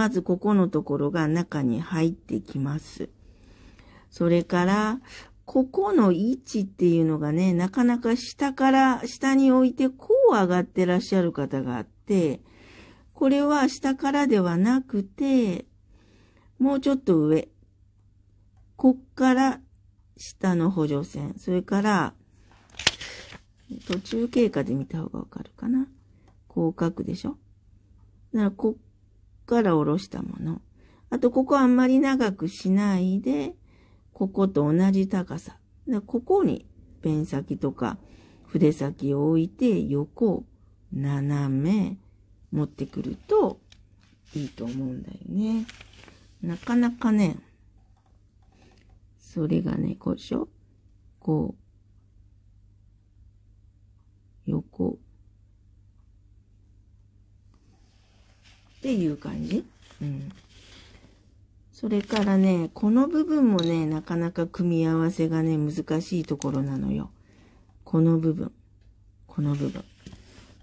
まずここのところが中に入ってきます。それから、ここの位置っていうのがね、なかなか下から、下に置いてこう上がってらっしゃる方があって、これは下からではなくて、もうちょっと上。こっから下の補助線。それから、途中経過で見た方がわかるかな。こう書くでしょだから、こっから下ろしたもの。あと、ここあんまり長くしないで、ここと同じ高さ。ここにペン先とか筆先を置いて横、斜め持ってくるといいと思うんだよね。なかなかね、それがね、こうでしょこう、っていう感じ。うん。それからね、この部分もね、なかなか組み合わせがね、難しいところなのよ。この部分。この部分。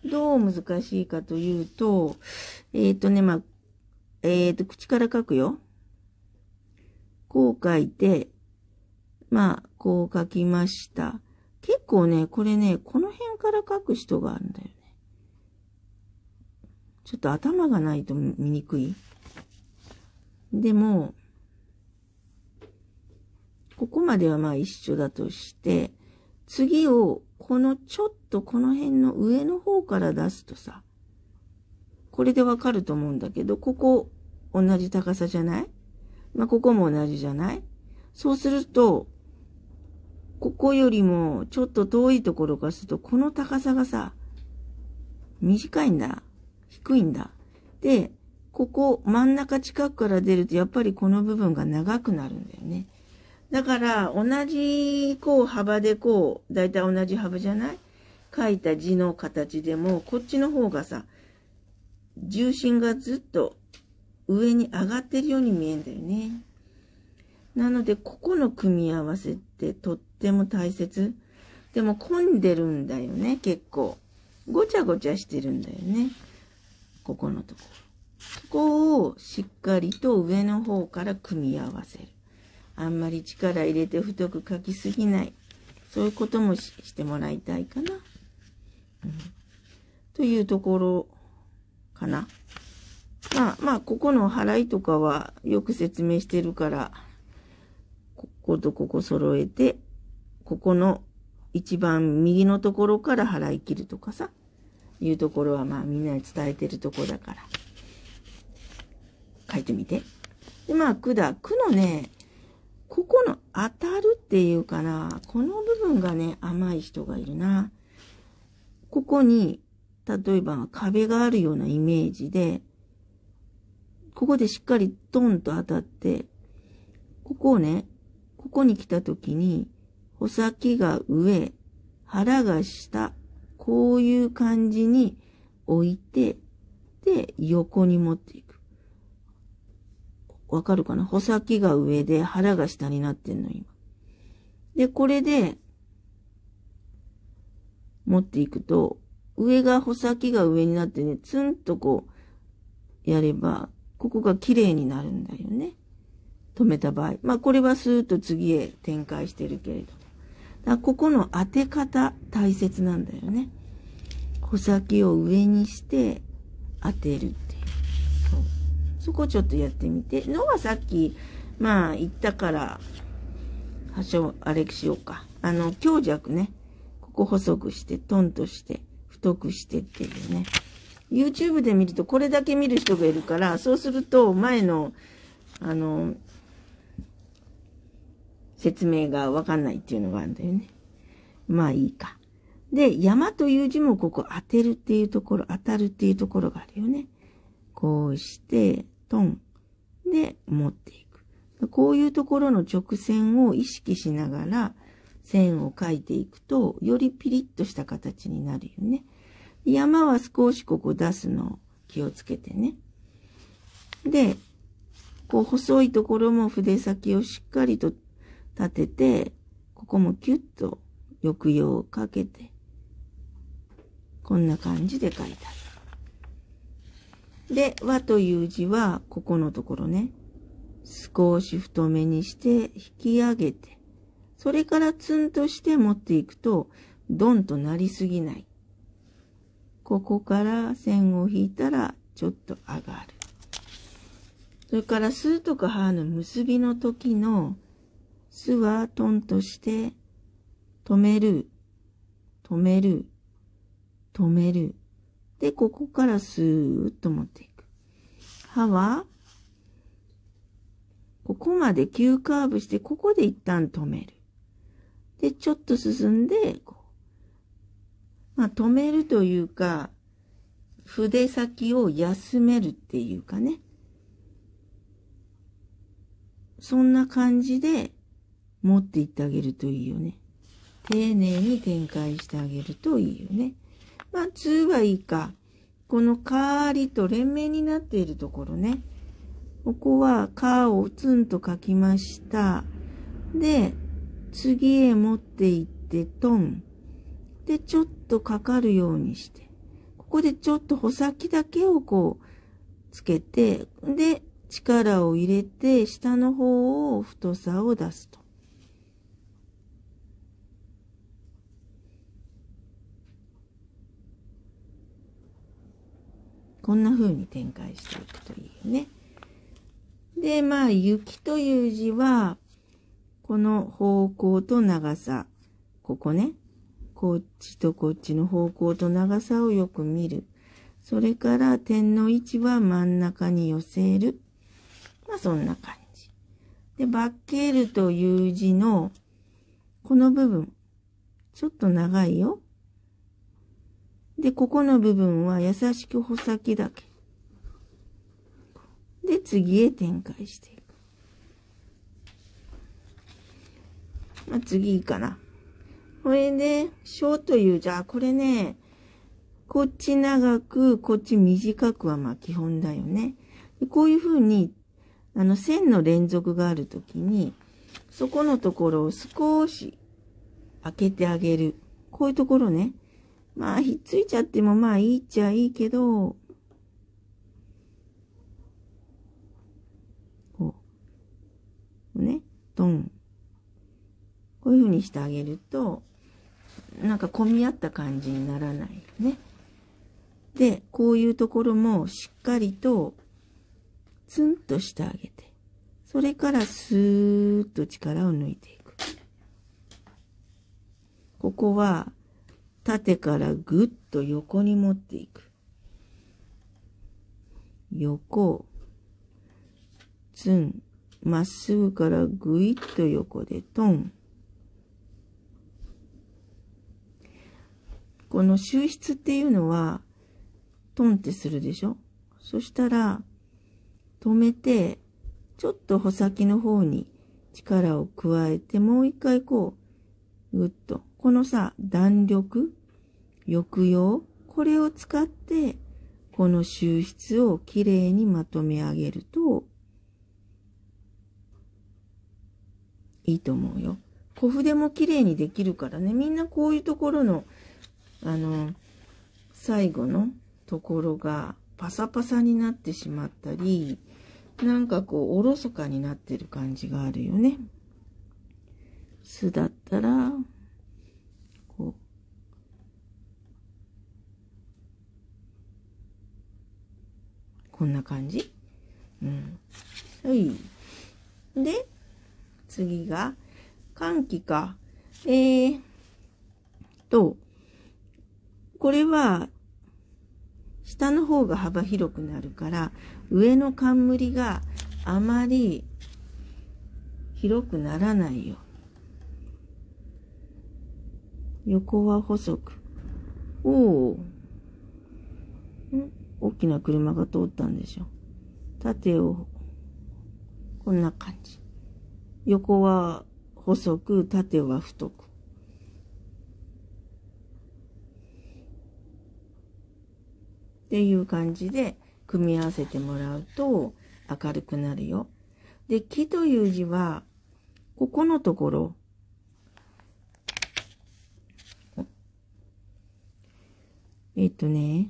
どう難しいかというと、えっ、ー、とね、まあ、えっ、ー、と、口から書くよ。こう書いて、まあ、こう書きました。結構ね、これね、この辺から書く人があるんだよちょっと頭がないと見にくい。でも、ここまではまあ一緒だとして、次をこのちょっとこの辺の上の方から出すとさ、これでわかると思うんだけど、ここ同じ高さじゃないまあ、ここも同じじゃないそうすると、ここよりもちょっと遠いところからすると、この高さがさ、短いんだ。低いんだ。で、ここ真ん中近くから出るとやっぱりこの部分が長くなるんだよね。だから同じこう幅でこう、だいたい同じ幅じゃない書いた字の形でもこっちの方がさ、重心がずっと上に上がってるように見えんだよね。なので、ここの組み合わせってとっても大切。でも混んでるんだよね、結構。ごちゃごちゃしてるんだよね。ここのところ。ここをしっかりと上の方から組み合わせる。あんまり力入れて太く書きすぎない。そういうこともしてもらいたいかな。うん、というところかな。まあ、まあ、ここの払いとかはよく説明してるから、こことここ揃えて、ここの一番右のところから払い切るとかさ。いうところはまあみんなに伝えてるとこだから。書いてみて。で、まあ、句だ。句のね、ここの当たるっていうかな、この部分がね、甘い人がいるな。ここに、例えば壁があるようなイメージで、ここでしっかりトンと当たって、ここをね、ここに来た時に、穂先が上、腹が下、こういう感じに置いて、で、横に持っていく。わかるかな穂先が上で腹が下になってんの、今。で、これで、持っていくと、上が穂先が上になってね、ツンとこう、やれば、ここが綺麗になるんだよね。止めた場合。まあ、これはスーッと次へ展開してるけれど。だここの当て方大切なんだよね。穂先を上にして当てるっていう。そこちょっとやってみて。のはさっき、まあ言ったから、発症、あれしようか。あの、強弱ね。ここ細くして、トンとして、太くしてっていうね。YouTube で見るとこれだけ見る人がいるから、そうすると前の、あの、説明がわかんないっていうのがあるんだよね。まあいいか。で、山という字もここ当てるっていうところ、当たるっていうところがあるよね。こうして、トン。で、持っていく。こういうところの直線を意識しながら線を描いていくと、よりピリッとした形になるよね。山は少しここ出すの気をつけてね。で、こう細いところも筆先をしっかりと立てて、ここもキュッと抑揚をかけて、こんな感じで書いた。で、和という字は、ここのところね、少し太めにして引き上げて、それからツンとして持っていくと、ドンとなりすぎない。ここから線を引いたら、ちょっと上がる。それから、スーとかハーの結びの時の、すはトンとして、止める、止める、止める。で、ここからスーッと持っていく。歯は、ここまで急カーブして、ここで一旦止める。で、ちょっと進んで、こう。まあ、止めるというか、筆先を休めるっていうかね。そんな感じで、持っていってあげるといいよね。丁寧に展開してあげるといいよね。まあ、2はいいか。このカーリと連名になっているところね。ここはカーをツンと書きました。で、次へ持っていってトン。で、ちょっとかかるようにして。ここでちょっと穂先だけをこう、つけて、で、力を入れて、下の方を太さを出すと。こんな風に展開していくといいよね。で、まあ、雪という字は、この方向と長さ、ここね、こっちとこっちの方向と長さをよく見る。それから点の位置は真ん中に寄せる。まあ、そんな感じ。で、バッケールという字の、この部分、ちょっと長いよ。で、ここの部分は優しく穂先だけ。で、次へ展開していく。まあ、次いいかな。これで、小という、じゃあ、これね、こっち長く、こっち短くはまあ基本だよね。こういうふうに、あの線の連続があるときに、そこのところを少し開けてあげる。こういうところね。まあ、ひっついちゃってもまあいいっちゃいいけど、こう、ね、ドン。こういう風にしてあげると、なんか混み合った感じにならないね。で、こういうところもしっかりとツンとしてあげて、それからスーッと力を抜いていく。ここは縦からぐっと横に持っていく。横、ツン、まっすぐからぐいっと横でトン。この収筆っていうのは、トンってするでしょそしたら、止めて、ちょっと穂先の方に力を加えて、もう一回こう、ぐっと。このさ、弾力、抑揚、これを使って、この収筆をきれいにまとめ上げると、いいと思うよ。小筆もきれいにできるからね、みんなこういうところの、あの、最後のところがパサパサになってしまったり、なんかこう、おろそかになってる感じがあるよね。酢だったら、こんな感じ。うん。はい。で、次が、寒気か。えー、と、これは、下の方が幅広くなるから、上の冠があまり広くならないよ。横は細く。おお。ん大きな車が通ったんでしょ。縦を、こんな感じ。横は細く、縦は太く。っていう感じで組み合わせてもらうと明るくなるよ。で、木という字は、ここのところ、えっとね、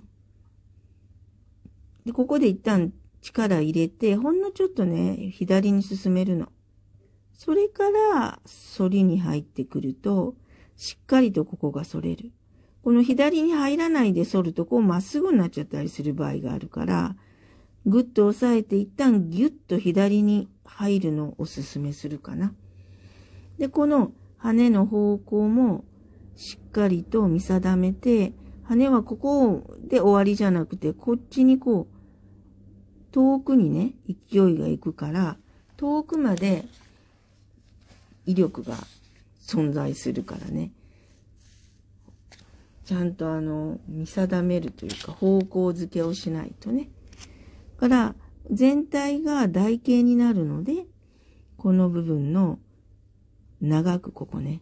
で、ここで一旦力入れて、ほんのちょっとね、左に進めるの。それから、反りに入ってくると、しっかりとここが反れる。この左に入らないで反ると、こうまっすぐになっちゃったりする場合があるから、ぐっと押さえて一旦ぎゅっと左に入るのをおすすめするかな。で、この羽の方向もしっかりと見定めて、羽はここで終わりじゃなくて、こっちにこう、遠くにね、勢いが行くから、遠くまで威力が存在するからね。ちゃんとあの、見定めるというか方向づけをしないとね。から、全体が台形になるので、この部分の長くここね。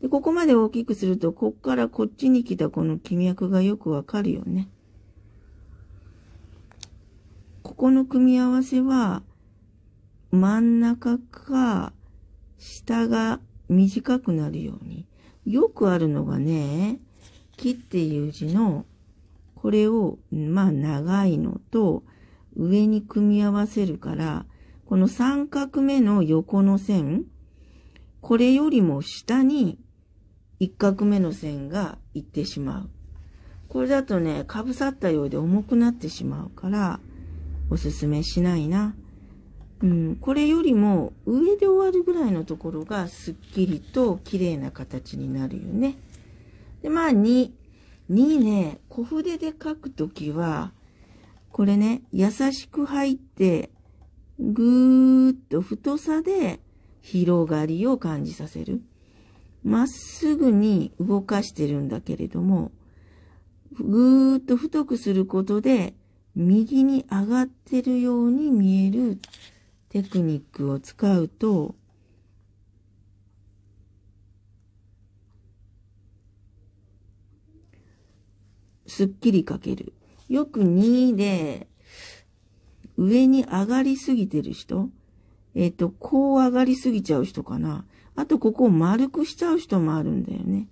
で、ここまで大きくすると、こっからこっちに来たこの気脈がよくわかるよね。この組み合わせは、真ん中か、下が短くなるように。よくあるのがね、木っていう字の、これを、まあ長いのと上に組み合わせるから、この三角目の横の線、これよりも下に一画目の線がいってしまう。これだとね、かぶさったようで重くなってしまうから、おすすめしないな。うん、これよりも上で終わるぐらいのところがすっきりと綺麗な形になるよね。で、まあ2。2ね、小筆で書くときは、これね、優しく入って、ぐーっと太さで広がりを感じさせる。まっすぐに動かしてるんだけれども、ぐーっと太くすることで右に上がってるように見えるテクニックを使うと、すっきり書ける。よく2で、上に上がりすぎてる人えっ、ー、と、こう上がりすぎちゃう人かな。あと、ここを丸くしちゃう人もあるんだよね。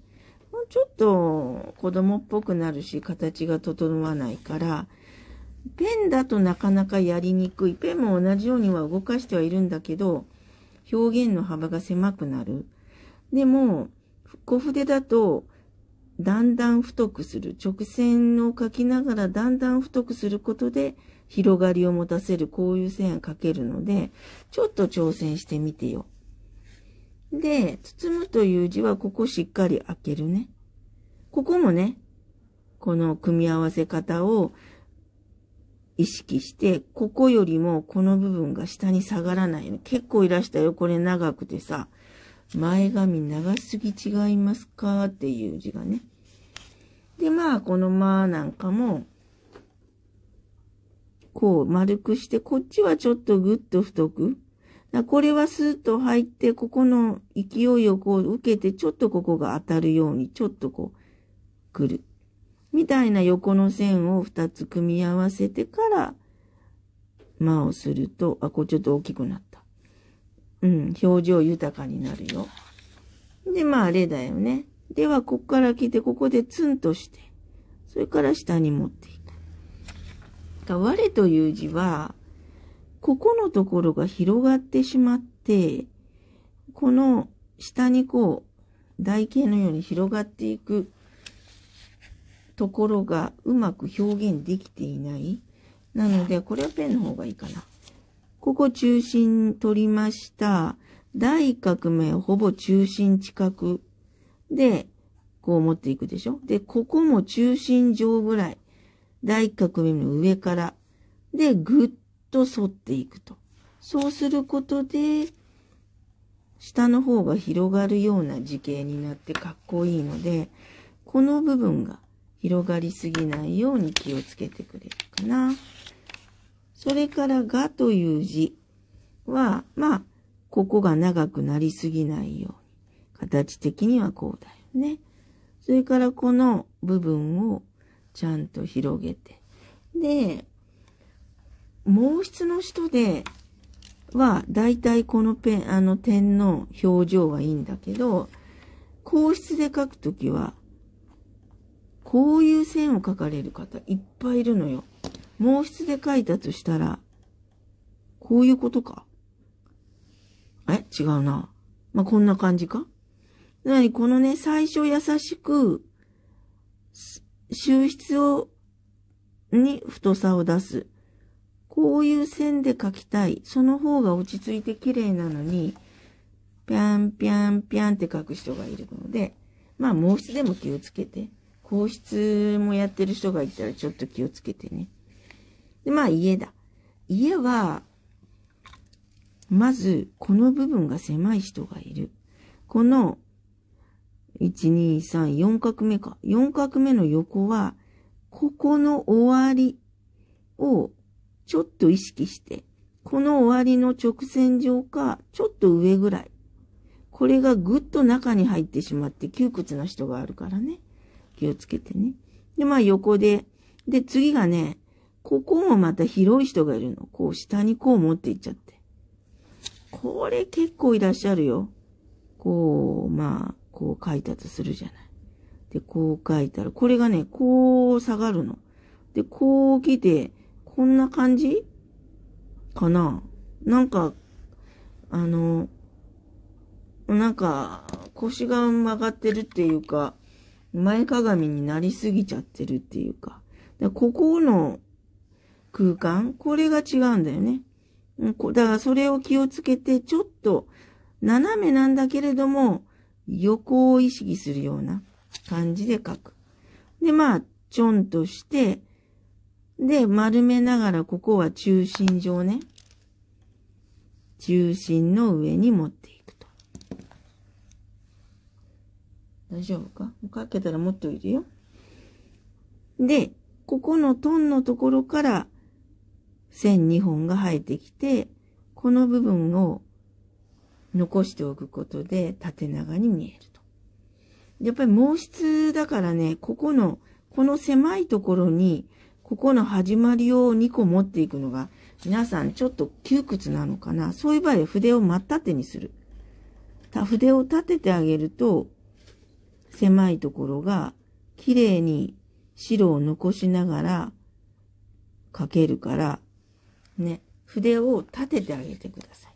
もうちょっと子供っぽくなるし、形が整わないから、ペンだとなかなかやりにくい。ペンも同じようには動かしてはいるんだけど、表現の幅が狭くなる。でも、小筆だと、だんだん太くする。直線を描きながらだんだん太くすることで、広がりを持たせる、こういう線を描けるので、ちょっと挑戦してみてよ。で、包むという字はここしっかり開けるね。ここもね、この組み合わせ方を意識して、ここよりもこの部分が下に下がらない結構いらしたよ、これ長くてさ。前髪長すぎ違いますかっていう字がね。で、まあ、このまあなんかも、こう丸くして、こっちはちょっとぐっと太く。これはスーッと入って、ここの勢いをこう受けて、ちょっとここが当たるように、ちょっとこう、くる。みたいな横の線を2つ組み合わせてから、間をすると、あ、これちょっと大きくなった。うん、表情豊かになるよ。で、まあ、れだよね。では、こっから来て、ここでツンとして、それから下に持っていく。だ我という字は、ここのところが広がってしまって、この下にこう、台形のように広がっていくところがうまく表現できていない。なので、これはペンの方がいいかな。ここ中心取りました。大革命ほぼ中心近くで、こう持っていくでしょで、ここも中心上ぐらい。大革命の上から。で、ぐっと反っていくと。そうすることで、下の方が広がるような字形になってかっこいいので、この部分が広がりすぎないように気をつけてくれるかな。それからがという字は、まあ、ここが長くなりすぎないように。形的にはこうだよね。それからこの部分をちゃんと広げて。で、毛筆の人では、だいたいこのペン、あの点の表情はいいんだけど、硬筆で書くときは、こういう線を描かれる方いっぱいいるのよ。毛筆で描いたとしたら、こういうことか。え違うな。まあ、こんな感じかなに、このね、最初優しく、収筆を、に太さを出す。こういう線で描きたい。その方が落ち着いて綺麗なのに、ぴゃんぴゃんぴゃんって書く人がいるので、まあ、毛筆でも気をつけて。皇室もやってる人がいたらちょっと気をつけてね。で、まあ家だ。家は、まず、この部分が狭い人がいる。この、1、2、3、4画目か。4画目の横は、ここの終わりをちょっと意識して、この終わりの直線上か、ちょっと上ぐらい。これがぐっと中に入ってしまって窮屈な人があるからね。気をつけてね。で、まあ横で。で、次がね、ここもまた広い人がいるの。こう下にこう持っていっちゃって。これ結構いらっしゃるよ。こう、まあ、こう書いたとするじゃない。で、こう書いたら、これがね、こう下がるの。で、こう来て、こんな感じかななんか、あの、なんか、腰が曲がってるっていうか、前かがみになりすぎちゃってるっていうか。かここの空間これが違うんだよね。だからそれを気をつけて、ちょっと斜めなんだけれども、横を意識するような感じで書く。で、まあ、ちょんとして、で、丸めながらここは中心上ね。中心の上に持って大丈夫かもうかけたら持っておいてよ。で、ここのトンのところから線2本が生えてきて、この部分を残しておくことで縦長に見えると。やっぱり毛筆だからね、ここの、この狭いところに、ここの始まりを2個持っていくのが、皆さんちょっと窮屈なのかな。そういう場合は筆を真っ縦にする。筆を立ててあげると、狭いところが綺麗に白を残しながら書けるから、ね、筆を立ててあげてください。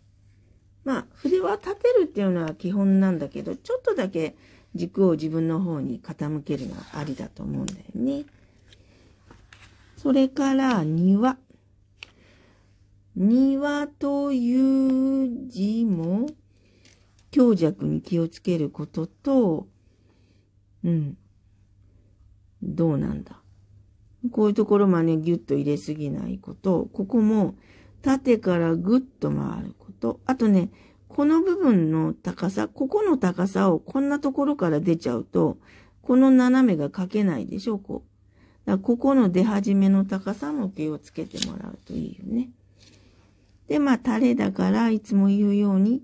まあ、筆は立てるっていうのは基本なんだけど、ちょっとだけ軸を自分の方に傾けるのはありだと思うんだよね。それから庭。庭という字も強弱に気をつけることと、うん。どうなんだ。こういうところまでギュッと入れすぎないこと、ここも縦からぐっと回ること、あとね、この部分の高さ、ここの高さをこんなところから出ちゃうと、この斜めが書けないでしょ、こう。だここの出始めの高さも気をつけてもらうといいよね。で、まあ、タレだから、いつも言うように、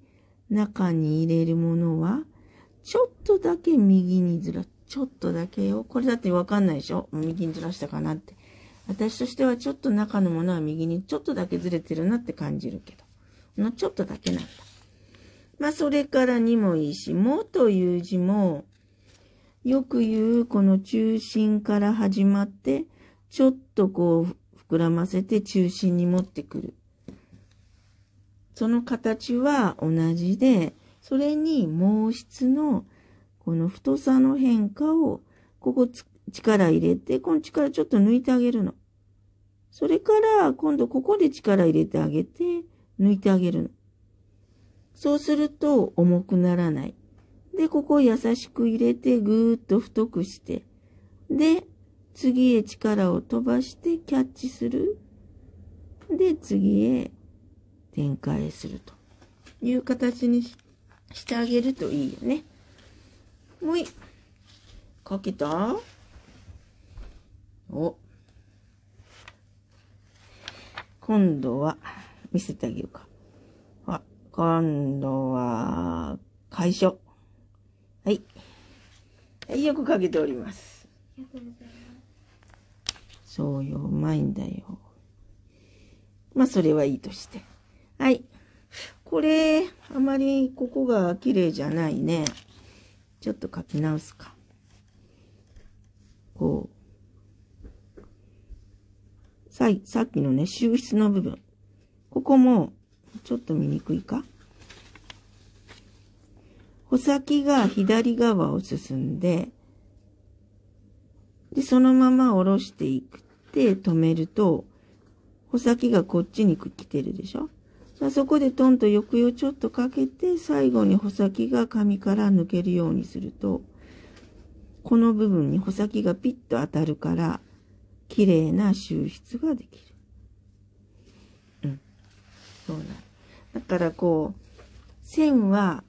中に入れるものは、ちょっとだけ右にずら、ちょっとだけよ。これだってわかんないでしょ右にずらしたかなって。私としてはちょっと中のものは右にちょっとだけずれてるなって感じるけど。このちょっとだけなんだ。まあ、それからにもいいし、もという字も、よく言うこの中心から始まって、ちょっとこう膨らませて中心に持ってくる。その形は同じで、それに毛質のこの太さの変化を、ここ力入れて、この力ちょっと抜いてあげるの。それから今度ここで力入れてあげて、抜いてあげるの。そうすると重くならない。で、ここを優しく入れてぐーっと太くして、で、次へ力を飛ばしてキャッチする。で、次へ展開するという形にして、してあげるといいよね。もい。かけたお。今度は、見せてあげようか。あ、今度は、解消。はい。はい、よくかけております。ういます。そうよ、うまいんだよ。まあ、それはいいとして。はい。これ、あまりここが綺麗じゃないね。ちょっと書き直すか。こう。さ、さっきのね、収筆の部分。ここも、ちょっと見にくいか。穂先が左側を進んで、で、そのまま下ろしていくって止めると、穂先がこっちに来てるでしょさあそこでトンと抑揚ちょっとかけて最後に穂先が紙から抜けるようにするとこの部分に穂先がピッと当たるから綺麗な収筆ができる。うん。そうなだからこう線は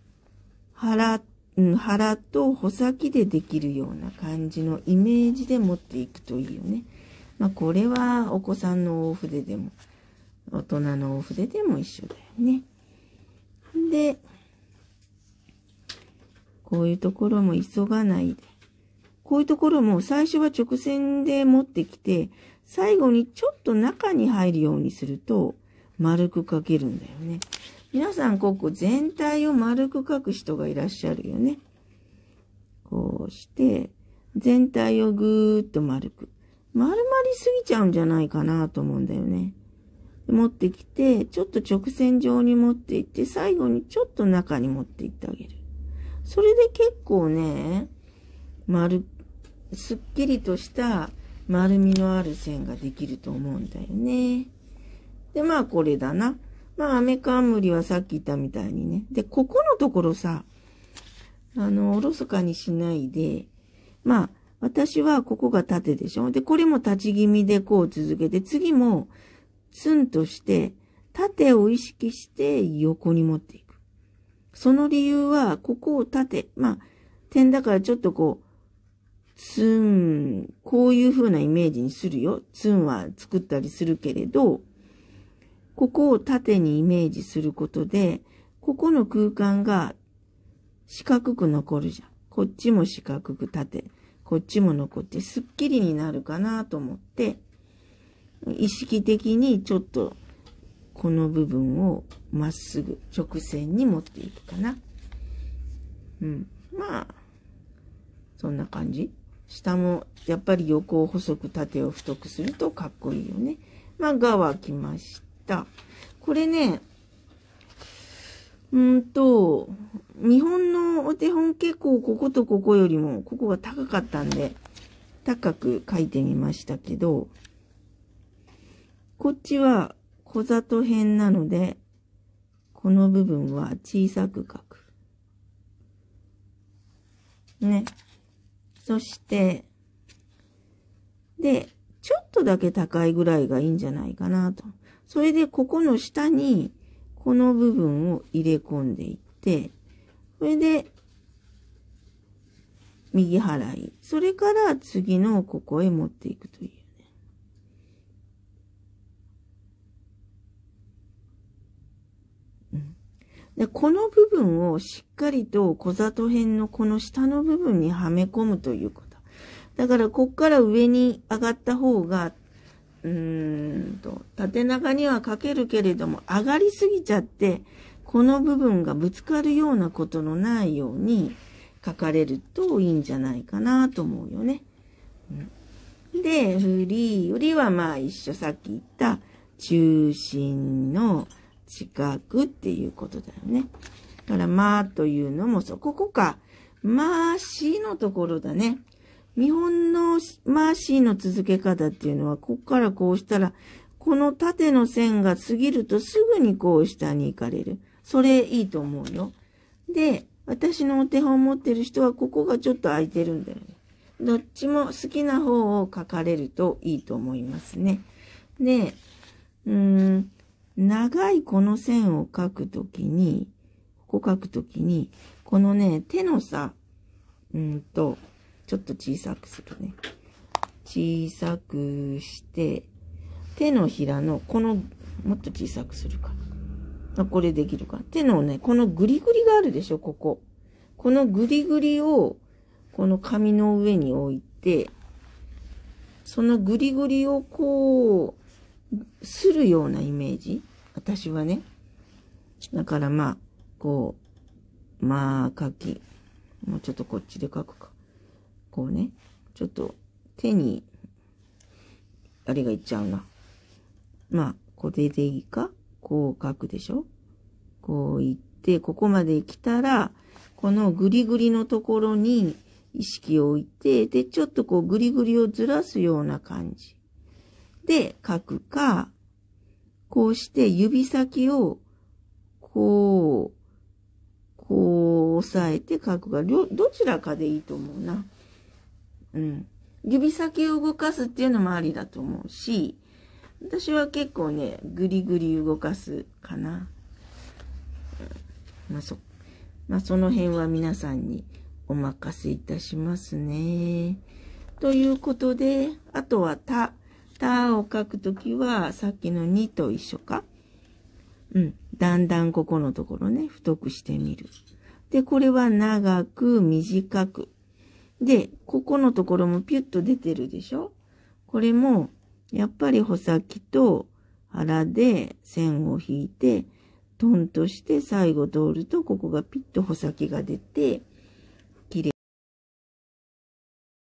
腹、うん、腹と穂先でできるような感じのイメージで持っていくといいよね。まあこれはお子さんの大筆でも大人のお筆でも一緒だよね。で、こういうところも急がないで。こういうところも最初は直線で持ってきて、最後にちょっと中に入るようにすると丸く描けるんだよね。皆さんここ全体を丸く描く人がいらっしゃるよね。こうして、全体をぐーっと丸く。丸まりすぎちゃうんじゃないかなと思うんだよね。持ってきて、ちょっと直線上に持っていって、最後にちょっと中に持っていってあげる。それで結構ね、丸、すっきりとした丸みのある線ができると思うんだよね。で、まあこれだな。まあ、アメカムリはさっき言ったみたいにね。で、ここのところさ、あの、おろそかにしないで、まあ、私はここが縦でしょ。で、これも立ち気味でこう続けて、次もンとして、縦を意識して横に持っていく。その理由は、ここを縦、まあ、点だからちょっとこう、ツン、こういう風なイメージにするよ。ツンは作ったりするけれど、ここを縦にイメージすることで、ここの空間が四角く残るじゃん。こっちも四角く縦、こっちも残って、スッキリになるかなと思って、意識的にちょっとこの部分をまっすぐ直線に持っていくかな。うん。まあ、そんな感じ。下もやっぱり横を細く縦を太くするとかっこいいよね。まあ、がは来ました。これね、うんと、日本のお手本結構こことここよりもここが高かったんで、高く書いてみましたけど、こっちは小里編なので、この部分は小さく書く。ね。そして、で、ちょっとだけ高いぐらいがいいんじゃないかなと。それで、ここの下に、この部分を入れ込んでいって、それで、右払い。それから次のここへ持っていくという。で、この部分をしっかりと小里編のこの下の部分にはめ込むということ。だから、こっから上に上がった方が、うーんと、縦長には書けるけれども、上がりすぎちゃって、この部分がぶつかるようなことのないように書かれるといいんじゃないかなと思うよね。うん、で、フリーよりはまあ一緒さっき言った中心の四角っていうことだよね。だから、まというのもそう。ここか。まあ、しのところだね。日本のまあしの続け方っていうのは、ここからこうしたら、この縦の線が過ぎるとすぐにこう下に行かれる。それいいと思うよ。で、私のお手本持ってる人はここがちょっと空いてるんだよね。どっちも好きな方を書かれるといいと思いますね。で、うーん、長いこの線を描くときに、ここ描くときに、このね、手のさ、うんと、ちょっと小さくするね。小さくして、手のひらの、この、もっと小さくするか。これできるか。手のね、このグリグリがあるでしょ、ここ。このグリグリを、この紙の上に置いて、そのグリグリをこう、するようなイメージ私はね。だからまあ、こう、まあ、書き。もうちょっとこっちで書くか。こうね。ちょっと手に、あれがいっちゃうな。まあ、これでいいかこう書くでしょこう行って、ここまで来たら、このぐりぐりのところに意識を置いて、で、ちょっとこうぐりぐりをずらすような感じ。して書くか、こうして指先を、こう、こう押さえて書くか、どちらかでいいと思うな。うん。指先を動かすっていうのもありだと思うし、私は結構ね、ぐりぐり動かすかな。まあ、そ、まあ、その辺は皆さんにお任せいたしますね。ということで、あとはた、たを書くときは、さっきの2と一緒かうん。だんだんここのところね、太くしてみる。で、これは長く、短く。で、ここのところもピュッと出てるでしょこれも、やっぱり穂先と腹で線を引いて、トンとして最後通ると、ここがピッと穂先が出て、